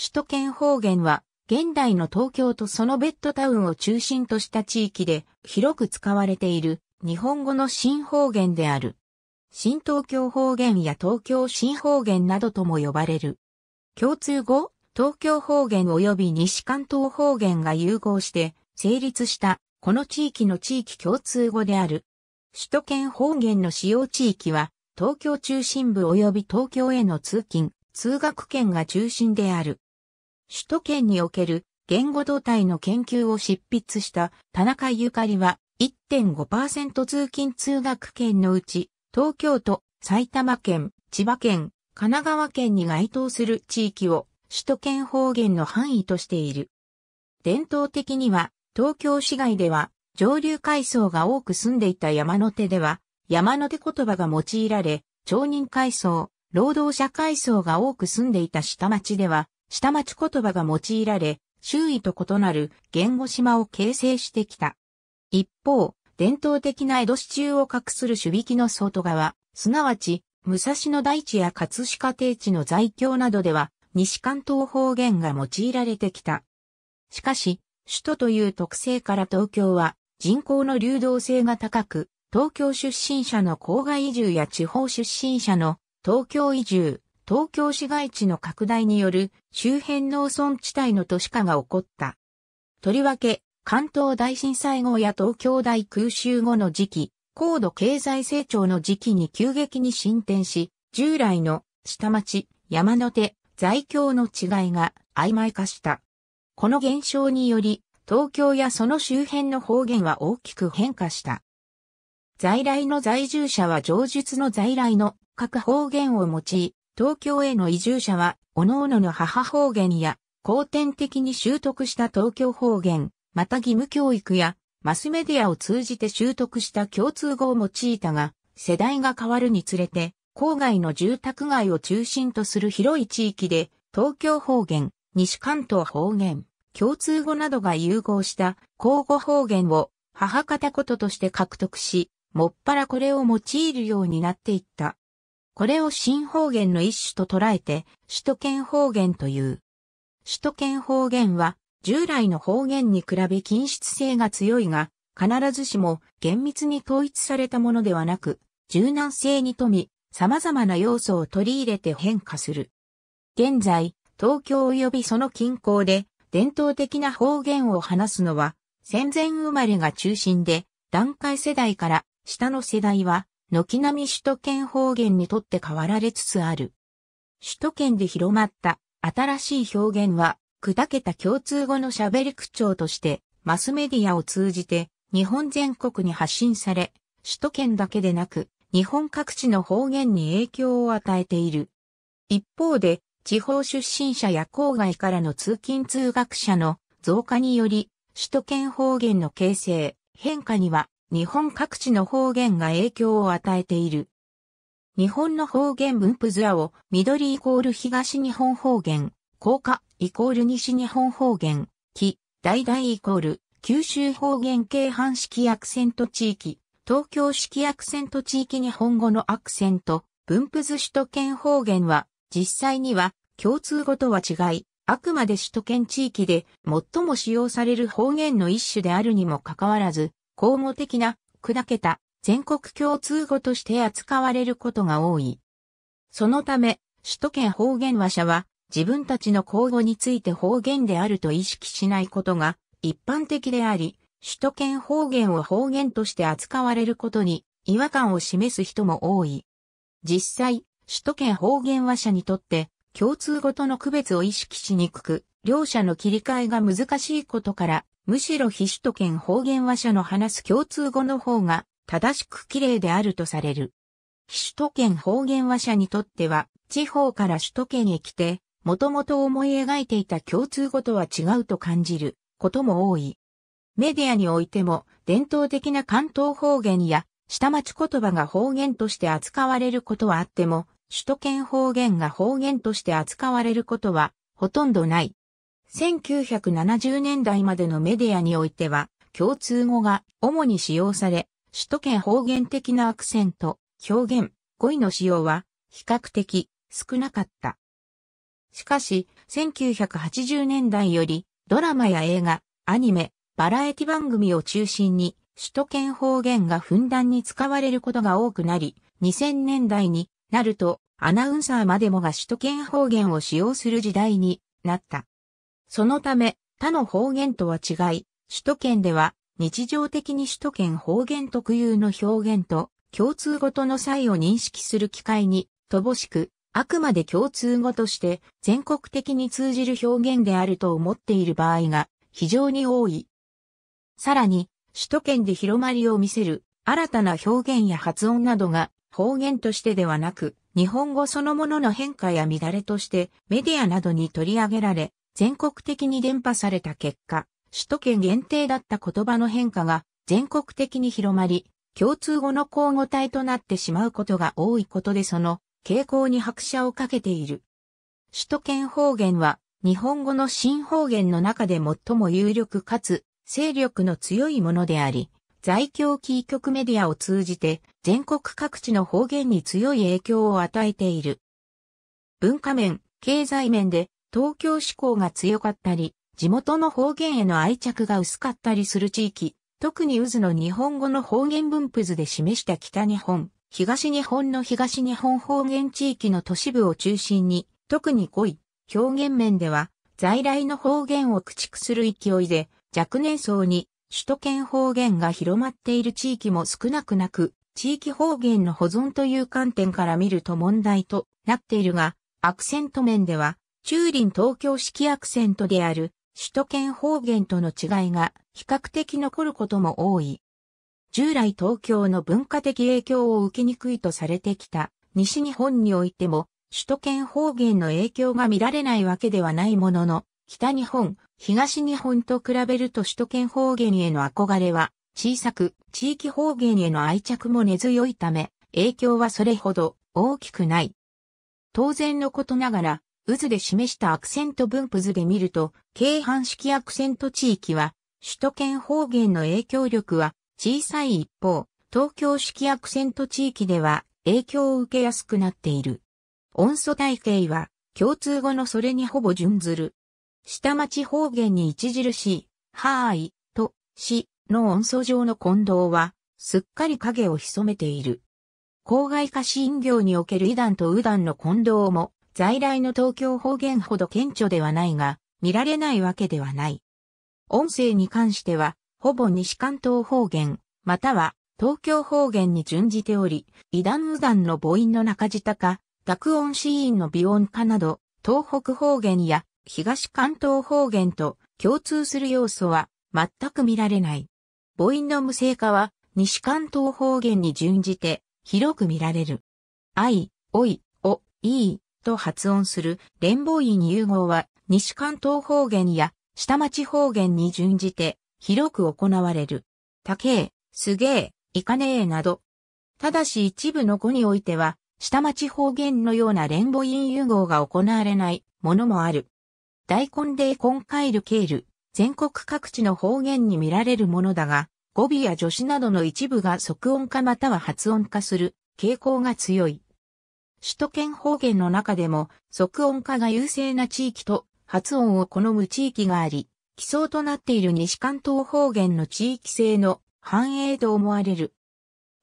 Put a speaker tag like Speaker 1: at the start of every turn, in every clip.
Speaker 1: 首都圏方言は、現代の東京とそのベッドタウンを中心とした地域で広く使われている日本語の新方言である。新東京方言や東京新方言などとも呼ばれる。共通語、東京方言及び西関東方言が融合して成立したこの地域の地域共通語である。首都圏方言の使用地域は東京中心部及び東京への通勤、通学圏が中心である。首都圏における言語動態の研究を執筆した田中ゆかりは1.5%通勤通学圏のうち東京都、埼玉県、千葉県、神奈川県に該当する地域を首都圏方言の範囲としている。伝統的には東京市街では上流階層が多く住んでいた山手では山手言葉が用いられ、町人階層、労働者階層が多く住んでいた下町では下町言葉が用いられ、周囲と異なる言語島を形成してきた。一方、伝統的な江戸市中を隠する守備機の外側、すなわち、武蔵野大地や葛飾定地の在京などでは、西関東方言が用いられてきた。しかし、首都という特性から東京は人口の流動性が高く、東京出身者の郊外移住や地方出身者の東京移住、東京市街地の拡大による周辺農村地帯の都市化が起こった。とりわけ、関東大震災後や東京大空襲後の時期、高度経済成長の時期に急激に進展し、従来の下町、山の手、在京の違いが曖昧化した。この現象により、東京やその周辺の方言は大きく変化した。在来の在住者は上述の在来の各方言を用い、東京への移住者は、各々の母方言や、後天的に習得した東京方言、また義務教育や、マスメディアを通じて習得した共通語を用いたが、世代が変わるにつれて、郊外の住宅街を中心とする広い地域で、東京方言、西関東方言、共通語などが融合した交互方言を母方こととして獲得し、もっぱらこれを用いるようになっていった。これを新方言の一種と捉えて、首都圏方言という。首都圏方言は、従来の方言に比べ均質性が強いが、必ずしも厳密に統一されたものではなく、柔軟性に富み、様々な要素を取り入れて変化する。現在、東京及びその近郊で、伝統的な方言を話すのは、戦前生まれが中心で、段階世代から下の世代は、軒並み首都圏方言にとって変わられつつある。首都圏で広まった新しい表現は、砕けた共通語の喋り口調として、マスメディアを通じて日本全国に発信され、首都圏だけでなく、日本各地の方言に影響を与えている。一方で、地方出身者や郊外からの通勤通学者の増加により、首都圏方言の形成、変化には日本各地の方言が影響を与えている。日本の方言分布図らを緑イコール東日本方言、高架イコール西日本方言、木、大々イコール九州方言系半式アクセント地域、東京式アクセント地域日本語のアクセント、分布図首都圏方言は実際には共通語とは違い、あくまで首都圏地域で最も使用される方言の一種であるにもかかわらず、公語的な、砕けた、全国共通語として扱われることが多い。そのため、首都圏方言話者は、自分たちの口語について方言であると意識しないことが一般的であり、首都圏方言を方言として扱われることに違和感を示す人も多い。実際、首都圏方言話者にとって共通語との区別を意識しにくく、両者の切り替えが難しいことからむしろ非首都圏方言話者の話す共通語の方が正しく綺麗であるとされる。非首都圏方言話者にとっては、地方から首都圏へ来て、もともと思い描いていた共通語とは違うと感じることも多い。メディアにおいても、伝統的な関東方言や下町言葉が方言として扱われることはあっても、首都圏方言が方言として扱われることはほとんどない。1970年代までのメディアにおいては、共通語が主に使用され、首都圏方言的なアクセント、表現、語彙の使用は比較的少なかった。しかし、1980年代よりドラマや映画、アニメ、バラエティ番組を中心に首都圏方言がふんだんに使われることが多くなり、2000年代になるとアナウンサーまでもが首都圏方言を使用する時代になった。そのため、他の方言とは違い、首都圏では日常的に首都圏方言特有の表現と共通語との差異を認識する機会に乏しく、あくまで共通語として全国的に通じる表現であると思っている場合が非常に多い。さらに、首都圏で広まりを見せる新たな表現や発音などが方言としてではなく、日本語そのものの変化や乱れとしてメディアなどに取り上げられ、全国的に伝播された結果、首都圏限定だった言葉の変化が全国的に広まり、共通語の交互体となってしまうことが多いことでその傾向に拍車をかけている。首都圏方言は日本語の新方言の中で最も有力かつ勢力の強いものであり、在京キー局メディアを通じて全国各地の方言に強い影響を与えている。文化面、経済面で東京志向が強かったり、地元の方言への愛着が薄かったりする地域、特に渦の日本語の方言分布図で示した北日本、東日本の東日本方言地域の都市部を中心に、特に濃い、表現面では、在来の方言を駆逐する勢いで、若年層に首都圏方言が広まっている地域も少なくなく、地域方言の保存という観点から見ると問題となっているが、アクセント面では、中林東京式アクセントである首都圏方言との違いが比較的残ることも多い。従来東京の文化的影響を受けにくいとされてきた西日本においても首都圏方言の影響が見られないわけではないものの北日本、東日本と比べると首都圏方言への憧れは小さく地域方言への愛着も根強いため影響はそれほど大きくない。当然のことながら渦で示したアクセント分布図で見ると、京阪式アクセント地域は、首都圏方言の影響力は小さい一方、東京式アクセント地域では影響を受けやすくなっている。音素体系は共通語のそれにほぼ準ずる。下町方言に著しい、はーい、と、し、の音素上の混同は、すっかり影を潜めている。郊外化信業における異ンと右ンの混同も、在来の東京方言ほど顕著ではないが、見られないわけではない。音声に関しては、ほぼ西関東方言、または東京方言に準じており、異段無段の母音の中字か、濁音子音の微音化など、東北方言や東関東方言と共通する要素は全く見られない。母音の無声化は西関東方言に準じて広く見られる。愛、おい、お、いい、と発音する連邦院融合は西関東方言や下町方言に準じて広く行われる。高え、すげえ、いかねえなど。ただし一部の語においては下町方言のような連邦音融合が行われないものもある。大根でコンカイルケール、全国各地の方言に見られるものだが、語尾や助詞などの一部が即音化または発音化する傾向が強い。首都圏方言の中でも、即音化が優勢な地域と、発音を好む地域があり、基礎となっている西関東方言の地域性の繁栄と思われる。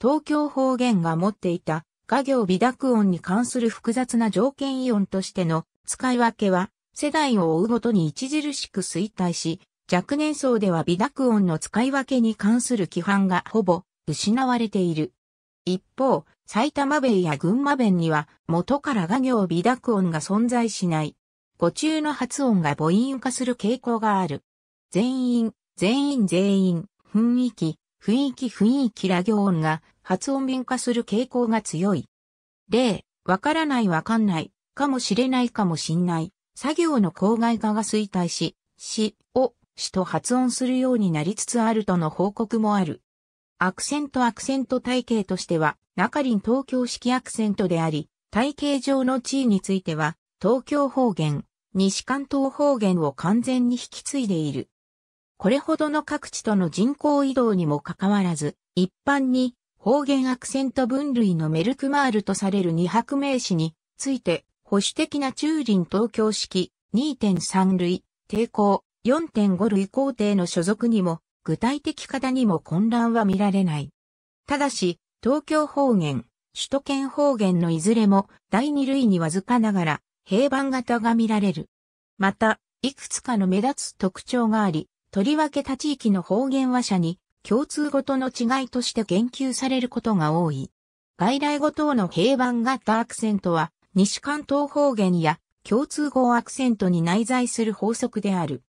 Speaker 1: 東京方言が持っていた、画業微濁音に関する複雑な条件イオンとしての使い分けは、世代を追うごとに著しく衰退し、若年層では微濁音の使い分けに関する規範がほぼ失われている。一方、埼玉弁や群馬弁には元から画行微濁音が存在しない。語中の発音が母音化する傾向がある。全員、全員全員、雰囲気、雰囲気雰囲気ら行音が発音便化する傾向が強い。例、わからないわかんない、かもしれないかもしんない、作業の公害化が衰退し、し、を、しと発音するようになりつつあるとの報告もある。アクセントアクセント体系としては、中林東京式アクセントであり、体系上の地位については、東京方言、西関東方言を完全に引き継いでいる。これほどの各地との人口移動にもかかわらず、一般に方言アクセント分類のメルクマールとされる二白名詞について、保守的な中林東京式2.3類、抵抗4.5類工程の所属にも具体的方にも混乱は見られない。ただし、東京方言、首都圏方言のいずれも第二類にわずかながら平板型が見られる。また、いくつかの目立つ特徴があり、とりわけ他地域の方言話者に共通語との違いとして言及されることが多い。外来語等の平板型アクセントは、西関東方言や共通語アクセントに内在する法則である。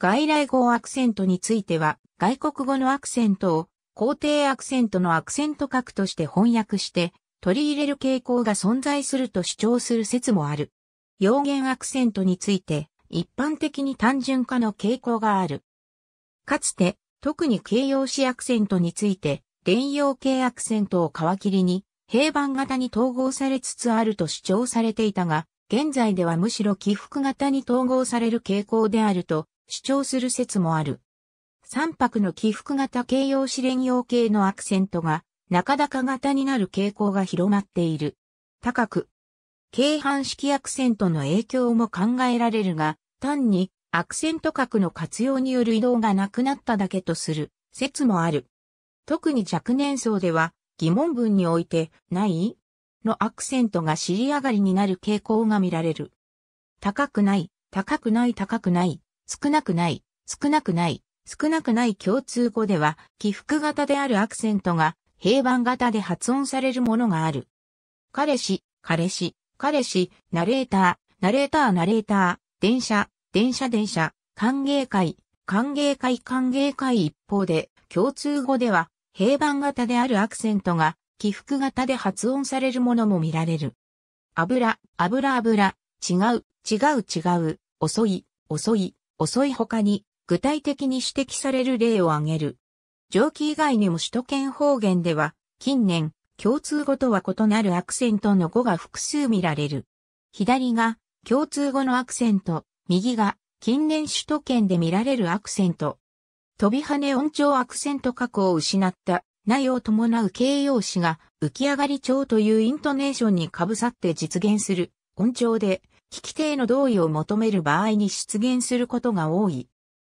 Speaker 1: 外来語アクセントについては、外国語のアクセントを皇帝アクセントのアクセント格として翻訳して取り入れる傾向が存在すると主張する説もある。用言アクセントについて一般的に単純化の傾向がある。かつて特に形容詞アクセントについて連用形アクセントを皮切りに平板型に統合されつつあると主張されていたが、現在ではむしろ起伏型に統合される傾向であると主張する説もある。三拍の起伏型形容詞連用形のアクセントが、中高型になる傾向が広まっている。高く、軽半式アクセントの影響も考えられるが、単にアクセント角の活用による移動がなくなっただけとする説もある。特に若年層では疑問文においてないのアクセントが尻上がりになる傾向が見られる。高くない、高くない、高くない、少なくない、少なくない、少なくない共通語では、起伏型であるアクセントが平板型で発音されるものがある。彼氏、彼氏、彼氏、ナレーター、ナレーター、ナレーター、電車、電車、電車、歓迎会、歓迎会、歓迎会一方で、共通語では、平板型であるアクセントが、起伏型で発音されるものも見られる。油、油、油、違う、違う、違う、遅い、遅い、遅い他に、具体的に指摘される例を挙げる。上記以外にも首都圏方言では、近年、共通語とは異なるアクセントの語が複数見られる。左が共通語のアクセント、右が近年首都圏で見られるアクセント。飛び跳ね音調アクセント角を失った内を伴う形容詞が浮き上がり調というイントネーションにかぶさって実現する音調で、聞き手への同意を求める場合に出現することが多い。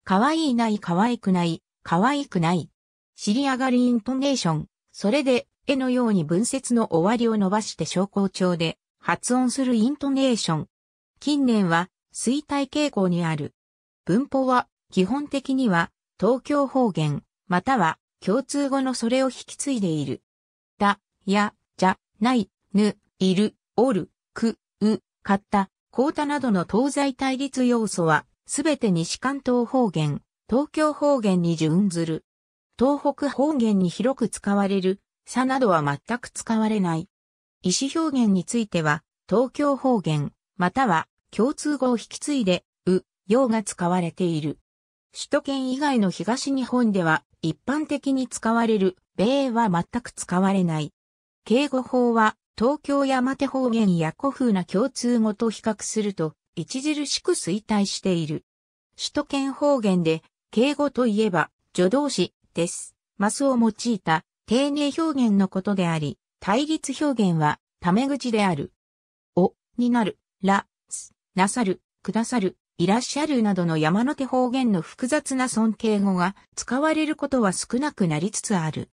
Speaker 1: かわいいないかわいくない、かわいくない。尻上がりイントネーション。それで、絵のように文節の終わりを伸ばして昇降調で発音するイントネーション。近年は衰退傾向にある。文法は基本的には東京方言、または共通語のそれを引き継いでいる。だ、や、じゃ、ない、ぬ、いる、おる、く、う、かった、こうたなどの東西対立要素はすべて西関東方言、東京方言に準ずる。東北方言に広く使われる、さなどは全く使われない。意思表現については、東京方言、または共通語を引き継いで、う、ようが使われている。首都圏以外の東日本では、一般的に使われる、米は全く使われない。敬語法は、東京山手方言や古風な共通語と比較すると、著しく衰退している。首都圏方言で、敬語といえば、助動詞です。マスを用いた、丁寧表現のことであり、対立表現は、タメ口である。お、になる、ら、す、なさる、くださる、いらっしゃるなどの山の手方言の複雑な尊敬語が使われることは少なくなりつつある。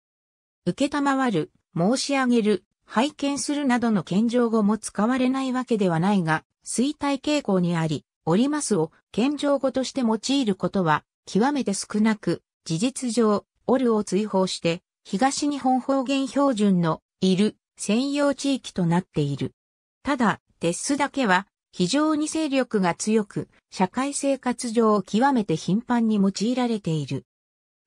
Speaker 1: 受けたまわる、申し上げる、拝見するなどの献上語も使われないわけではないが、衰退傾向にあり、おりますを献上語として用いることは極めて少なく、事実上、おるを追放して、東日本方言標準のいる専用地域となっている。ただ、デスだけは非常に勢力が強く、社会生活上を極めて頻繁に用いられている。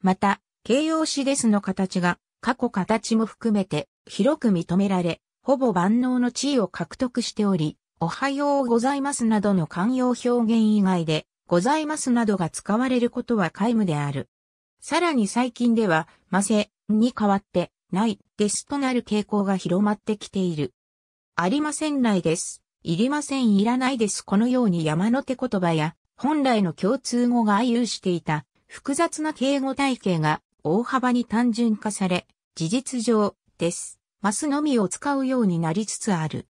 Speaker 1: また、形容詞ですの形が過去形も含めて広く認められ、ほぼ万能の地位を獲得しており、おはようございますなどの慣用表現以外で、ございますなどが使われることは皆無である。さらに最近では、ませに代わって、ないですとなる傾向が広まってきている。ありませんないです。いりませんいらないです。このように山の手言葉や、本来の共通語が有していた複雑な敬語体系が大幅に単純化され、事実上、です。マスのみを使うようになりつつある。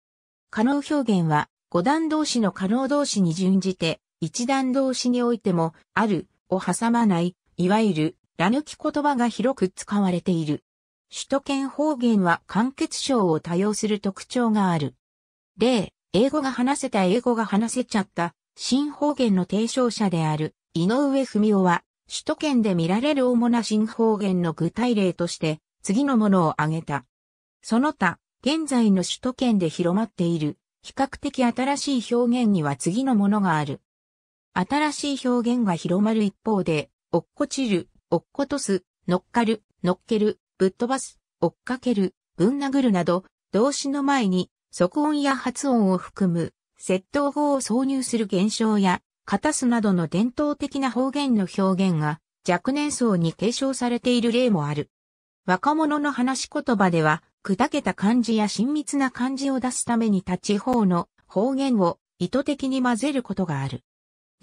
Speaker 1: 可能表現は、五段同士の可能同士に準じて、一段同士においても、あるを挟まない、いわゆる、ら抜き言葉が広く使われている。首都圏方言は完結症を多用する特徴がある。例、英語が話せた英語が話せちゃった、新方言の提唱者である、井上文夫は、首都圏で見られる主な新方言の具体例として、次のものを挙げた。その他、現在の首都圏で広まっている、比較的新しい表現には次のものがある。新しい表現が広まる一方で、落っこちる、落っことす、乗っかる、乗っける、ぶっ飛ばす、追っかける、ぶん殴るなど、動詞の前に、即音や発音を含む、窃盗法を挿入する現象や、かたすなどの伝統的な方言の表現が、若年層に継承されている例もある。若者の話し言葉では、砕けた漢字や親密な漢字を出すために立ち方の方言を意図的に混ぜることがある。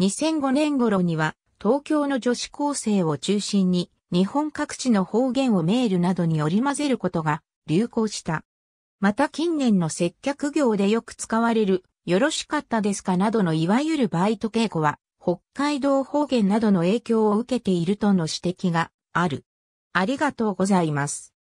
Speaker 1: 2005年頃には、東京の女子高生を中心に、日本各地の方言をメールなどに織り混ぜることが流行した。また近年の接客業でよく使われる、よろしかったですかなどのいわゆるバイト稽古は、北海道方言などの影響を受けているとの指摘がある。ありがとうございます。